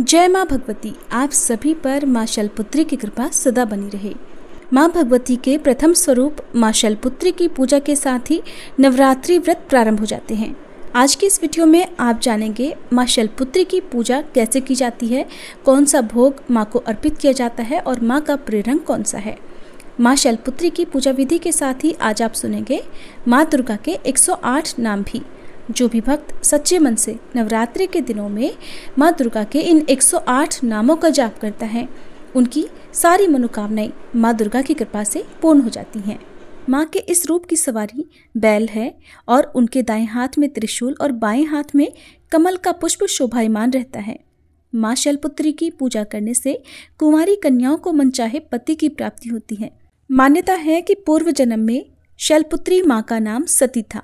जय माँ भगवती आप सभी पर माँ शैलपुत्री की कृपा सदा बनी रहे माँ भगवती के प्रथम स्वरूप माँ शैलपुत्री की पूजा के साथ ही नवरात्रि व्रत प्रारंभ हो जाते हैं आज की इस वीडियो में आप जानेंगे माँ शैलपुत्री की पूजा कैसे की जाती है कौन सा भोग माँ को अर्पित किया जाता है और माँ का प्रिय रंग कौन सा है माँ शैलपुत्री की पूजा विधि के साथ ही आज आप सुनेंगे माँ दुर्गा के 108 नाम भी जो भी भक्त सच्चे मन से नवरात्रि के दिनों में माँ दुर्गा के इन 108 नामों का जाप करता है उनकी सारी मनोकामनाएं माँ दुर्गा की कृपा से पूर्ण हो जाती हैं माँ के इस रूप की सवारी बैल है और उनके दाएं हाथ में त्रिशूल और बाएं हाथ में कमल का पुष्प शोभायमान रहता है माँ शैलपुत्री की पूजा करने से कुंवारी कन्याओं को मनचाहे पति की प्राप्ति होती है मान्यता है कि पूर्व जन्म में शैलपुत्री माँ का नाम सती था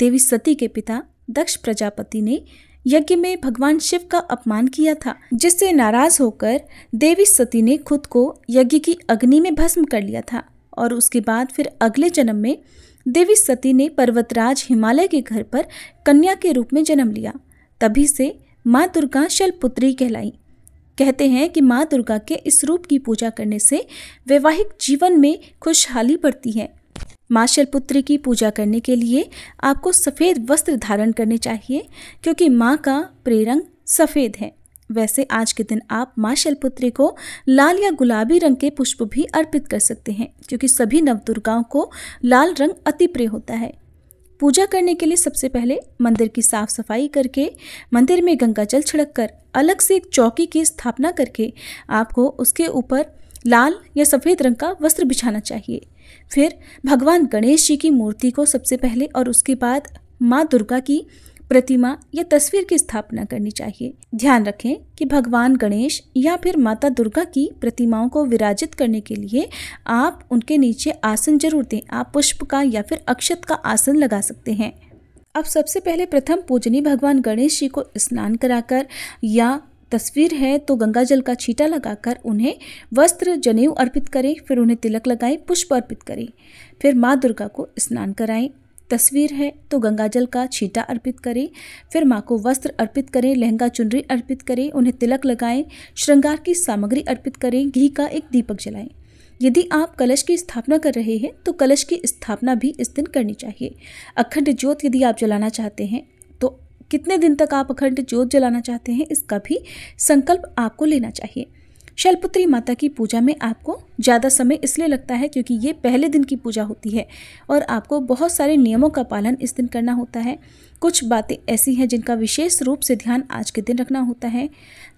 देवी सती के पिता दक्ष प्रजापति ने यज्ञ में भगवान शिव का अपमान किया था जिससे नाराज होकर देवी सती ने खुद को यज्ञ की अग्नि में भस्म कर लिया था और उसके बाद फिर अगले जन्म में देवी सती ने पर्वतराज हिमालय के घर पर कन्या के रूप में जन्म लिया तभी से माँ दुर्गा शलपुत्री कहलाई कहते हैं कि माँ दुर्गा के इस रूप की पूजा करने से वैवाहिक जीवन में खुशहाली बढ़ती है माँ शैलपुत्री की पूजा करने के लिए आपको सफ़ेद वस्त्र धारण करने चाहिए क्योंकि माँ का प्रेरंग सफ़ेद है वैसे आज के दिन आप माँ शैलपुत्री को लाल या गुलाबी रंग के पुष्प भी अर्पित कर सकते हैं क्योंकि सभी नवदुर्गाओं को लाल रंग अति प्रिय होता है पूजा करने के लिए सबसे पहले मंदिर की साफ सफाई करके मंदिर में गंगा जल छिड़क कर अलग से एक चौकी की स्थापना करके आपको उसके ऊपर लाल या सफ़ेद रंग का वस्त्र बिछाना चाहिए फिर भगवान गणेश जी की मूर्ति को सबसे पहले और उसके बाद माँ दुर्गा की प्रतिमा या तस्वीर की स्थापना करनी चाहिए ध्यान रखें कि भगवान गणेश या फिर माता दुर्गा की प्रतिमाओं को विराजित करने के लिए आप उनके नीचे आसन जरूर दें आप पुष्प का या फिर अक्षत का आसन लगा सकते हैं अब सबसे पहले प्रथम पूजनी भगवान गणेश जी को स्नान कराकर या तस्वीर है तो गंगा जल का छीटा लगाकर उन्हें वस्त्र जनेऊ अर्पित करें फिर उन्हें तिलक लगाएं पुष्प अर्पित करें फिर माँ दुर्गा को स्नान कराएं तस्वीर है तो गंगाजल का छीटा अर्पित करें फिर माँ को वस्त्र अर्पित करें लहंगा चुनरी अर्पित करें उन्हें तिलक लगाएं श्रृंगार की सामग्री अर्पित करें घी का एक दीपक जलाएं यदि आप कलश की स्थापना कर रहे हैं तो कलश की स्थापना भी इस दिन करनी चाहिए अखंड ज्योत यदि आप जलाना चाहते हैं कितने दिन तक आप अखंड ज्योत जलाना चाहते हैं इसका भी संकल्प आपको लेना चाहिए शैलपुत्री माता की पूजा में आपको ज़्यादा समय इसलिए लगता है क्योंकि ये पहले दिन की पूजा होती है और आपको बहुत सारे नियमों का पालन इस दिन करना होता है कुछ बातें ऐसी हैं जिनका विशेष रूप से ध्यान आज के दिन रखना होता है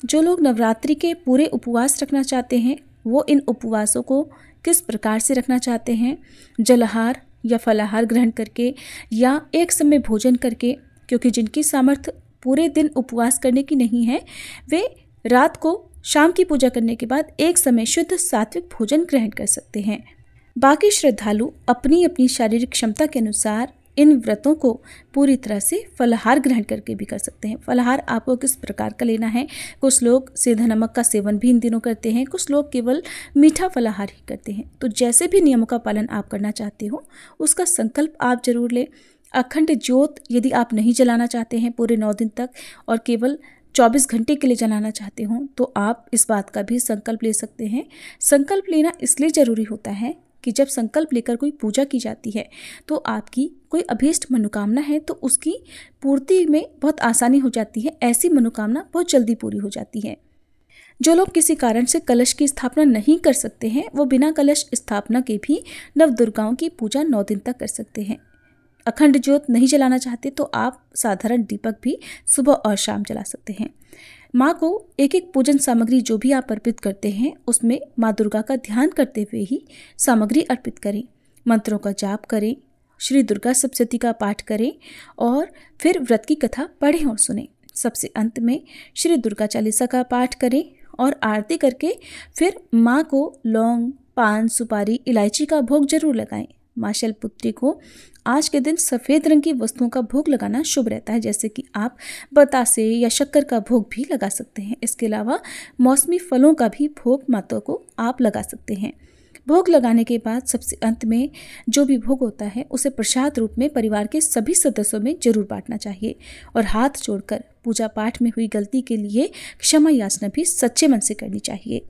जो लोग नवरात्रि के पूरे उपवास रखना चाहते हैं वो इन उपवासों को किस प्रकार से रखना चाहते हैं जलहार या फलाहार ग्रहण करके या एक समय भोजन करके क्योंकि जिनकी सामर्थ्य पूरे दिन उपवास करने की नहीं है वे रात को शाम की पूजा करने के बाद एक समय शुद्ध सात्विक भोजन ग्रहण कर सकते हैं बाकी श्रद्धालु अपनी अपनी शारीरिक क्षमता के अनुसार इन व्रतों को पूरी तरह से फलाहार ग्रहण करके भी कर सकते हैं फलाहार आपको किस प्रकार का लेना है कुछ लोग सीधा नमक का सेवन भी इन दिनों करते हैं कुछ लोग केवल मीठा फलाहार ही करते हैं तो जैसे भी नियमों का पालन आप करना चाहते हो उसका संकल्प आप जरूर लें अखंड ज्योत यदि आप नहीं जलाना चाहते हैं पूरे नौ दिन तक और केवल 24 घंटे के लिए जलाना चाहते हो तो आप इस बात का भी संकल्प ले सकते हैं संकल्प लेना इसलिए ज़रूरी होता है कि जब संकल्प लेकर कोई पूजा की जाती है तो आपकी कोई अभीष्ट मनोकामना है तो उसकी पूर्ति में बहुत आसानी हो जाती है ऐसी मनोकामना बहुत जल्दी पूरी हो जाती है जो लोग किसी कारण से कलश की स्थापना नहीं कर सकते हैं वो बिना कलश स्थापना के भी नवदुर्गाओं की पूजा नौ दिन तक कर सकते हैं अखंड ज्योत नहीं जलाना चाहते तो आप साधारण दीपक भी सुबह और शाम जला सकते हैं माँ को एक एक पूजन सामग्री जो भी आप अर्पित करते हैं उसमें माँ दुर्गा का ध्यान करते हुए ही सामग्री अर्पित करें मंत्रों का जाप करें श्री दुर्गा सप्तती का पाठ करें और फिर व्रत की कथा पढ़ें और सुनें सबसे अंत में श्री दुर्गा चालीसा का पाठ करें और आरती करके फिर माँ को लौंग पान सुपारी इलायची का भोग जरूर लगाएं माशल पुत्री को आज के दिन सफ़ेद रंग की वस्तुओं का भोग लगाना शुभ रहता है जैसे कि आप बतासे या शक्कर का भोग भी लगा सकते हैं इसके अलावा मौसमी फलों का भी भोग माता को आप लगा सकते हैं भोग लगाने के बाद सबसे अंत में जो भी भोग होता है उसे प्रसाद रूप में परिवार के सभी सदस्यों में जरूर बांटना चाहिए और हाथ जोड़कर पूजा पाठ में हुई गलती के लिए क्षमा याचना भी सच्चे मन से करनी चाहिए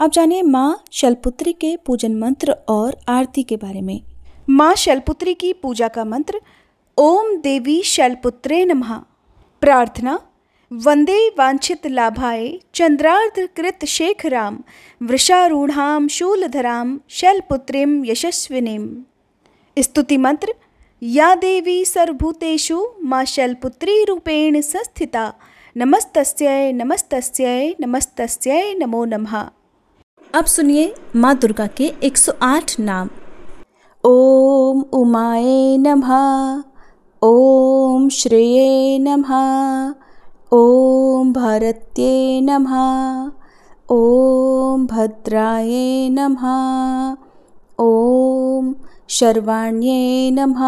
अब जानिए माँ शलपुत्री के पूजन मंत्र और आरती के बारे में माँ शैलपुत्री की पूजा का मंत्र ओम देवी शैलपुत्रे नमः प्रार्थना वंदे वांछित लाभाए चंद्रार्धकृत शेखराम वृषारूढ़ाम शूलधराम शैलपुत्रीम यशस्विनीम स्तुति मंत्र या देवी सर्वभूतेषु माँ शैलपुत्री रूपेण संस्थिता नमस्तस्यै नमस्तस्यै नमस्तस्यै नमो नमः अब सुनिए माँ दुर्गा के 108 नाम ॐ उमाये नमः ॐ नमः ॐ भद्राय नमः ॐ शर्वाण्ये नमः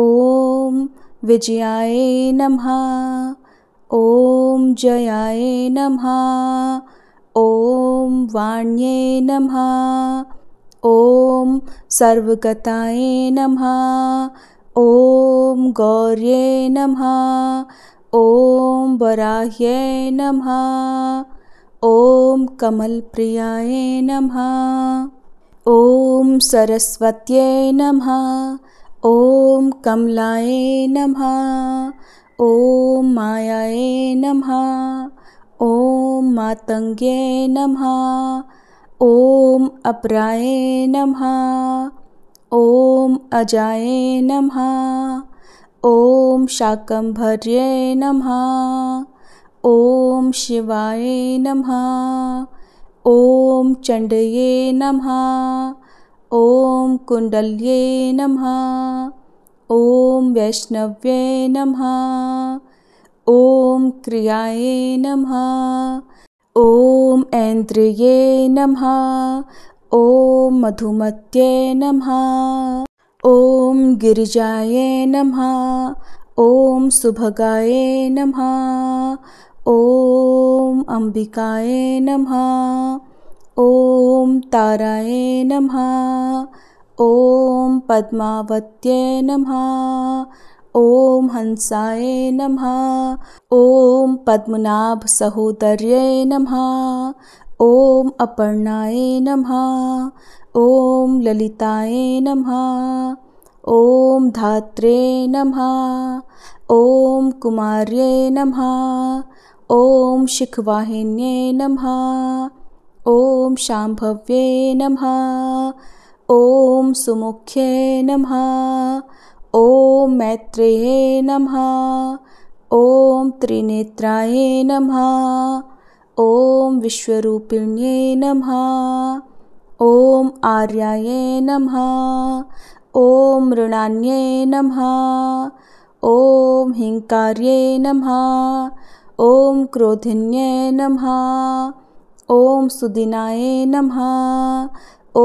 ॐ विजयाय नमः ॐ जयाय नमः ॐ वाण्ये नमः ॐ सर्वगताये नमः ॐ गौर्ये नमः ॐ नमः ॐ कमलप्रियाय नमः ॐ सरस्वत्यै नमः ॐ कमलाय नमः ॐ मायाय नमः ॐ मातङ्गे नमः ॐ अपराये नमः ॐ अजाये नमः ॐ शाकम्भर्ये नमः ॐ शिवाय नमः ॐ चण्डये नमः ॐ कुण्डल्ये नमः ॐ नमः ॐ क्रियाये नमः ओम ऐन्द्रिये नमः ओम मधुमत्ये नमः ओम गिरिजाये नमः ओम सुभगाये नमः ओम अंबिकाये नमः ओम ताराये नमः ओम पद्मावत्ये नमः ॐ हंसाय नमः ॐ पद्मनाभसहोदये नमः ॐ अपर्णाय नमः ॐ ललिताय नमः ॐ धात्रे नमः ॐ कुमार्ये नमः ॐ शिवाहिन्य नमः ॐ शाम्भव्ये नमः ॐ नमः ॐ मैत्रेये नमः ॐ त्रिनेत्राय नमः ॐ विश्वरूपिण्ये नमः ॐ आर्याय नमः ॐ ऋणान्ये नमः ॐ हिङ्कार्ये नमः ॐ क्रोधिन्ये नमः ॐ सुदिनाये नमः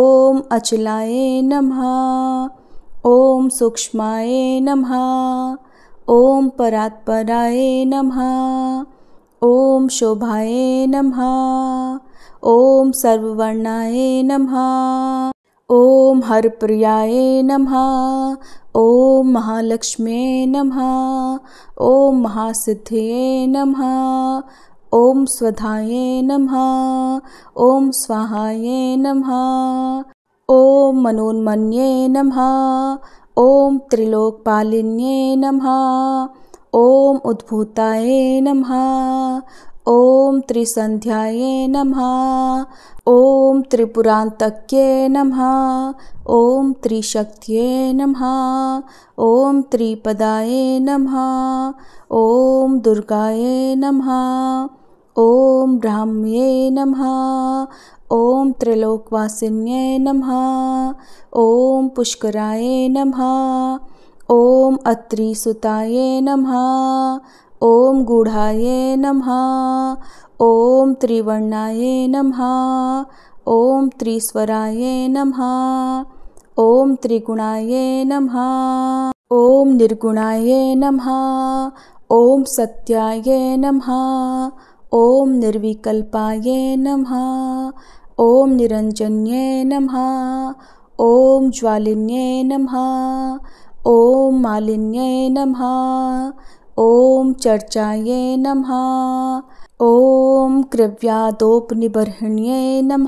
ॐ अचलाय नमः ॐ सूक्ष्माय नमः ॐ परात्पराय नमः ॐ शोभाय नमः ॐ सर्ववर्णाय नमः ॐ हरप्रियाय नमः ॐ महालक्ष्म्ये नमः ॐ महासिद्धये नमः ॐ स्वधाय नमः ॐ स्वाहाय नमः ॐ मनोन्मन्ये नमः ॐ त्रिलोकपालिन्ये नमः ॐ उद्भूताय नमः ॐ त्रिसन्ध्याय नमः ॐ त्रिपुरान्तक्ये नमः ॐ त्रिशक्त्ये नमः ॐ त्रिपदाय नमः ॐ दुर्गाय नमः ॐ ब्राह्म्ये नमः ओम त्रिलोकवासिन्यै नमः ओम पुष्कराय नमः ओम अत्रिसुताय नमः ओम गूढाय नमः ओम त्रिवर्णाय नमः ओम त्रिस्वराय नमः ओम त्रिगुणाय नमः ओम निर्गुणाय नमः ओम सत्याय नमः ओम निर्विकल्पाय नमः ॐ निरञ्जन्ये नमः ॐ ज्वालिन्ये नमः ॐ मालिन्ये नमः ॐ चर्चायै नमः ॐ क्रव्यादोपनिबर्हण्ये नम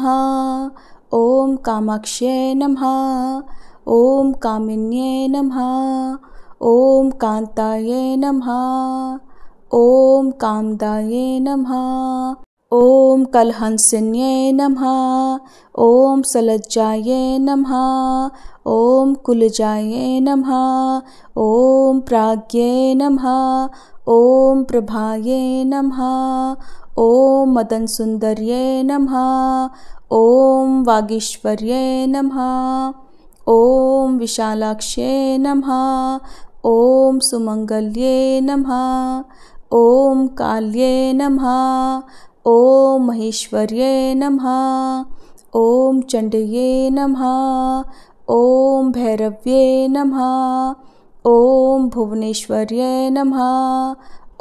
ॐ कामाक्ष्यै नम ॐ कामिन्ये नम ॐ कान्तायै नम ॐ कामदायै नम ओम कलहंसिन्यै नमः ओम सलज्जाये नमः ओम कुलजाये नमः ओम प्राज्ञै नमः ओम प्रभाये नमः मदन सुंदर्ये नमः ओम वागीश्वर्ये नमः ओम विशालाक्षे नमः ओम सुमंगल्ये नमः ओम काल्ये नमः ॐ महेश्वर्ये नमः ॐ चण्डये नमः ॐ भैरव्ये नमः ॐ भुवनेश्वर्ये नमः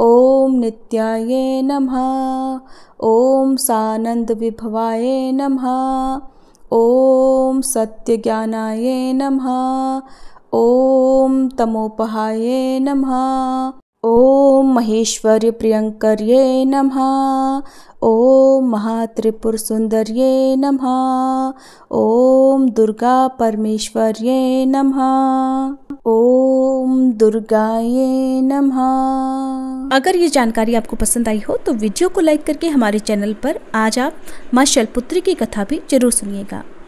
ॐ नित्याय नमः ॐ नम नमः सत्य सत्यज्ञानाय नमः ॐ तमोपहाय नमः ॐ महेश्वर्यप्रियङ्कर्ये नमः महात्रिपुर सुंदर नमः दुर्गा परमेश्वर नमः ॐ दुर्गा नमः अगर ये जानकारी आपको पसंद आई हो तो वीडियो को लाइक करके हमारे चैनल पर आज आप माँ शैलपुत्री की कथा भी जरूर सुनिएगा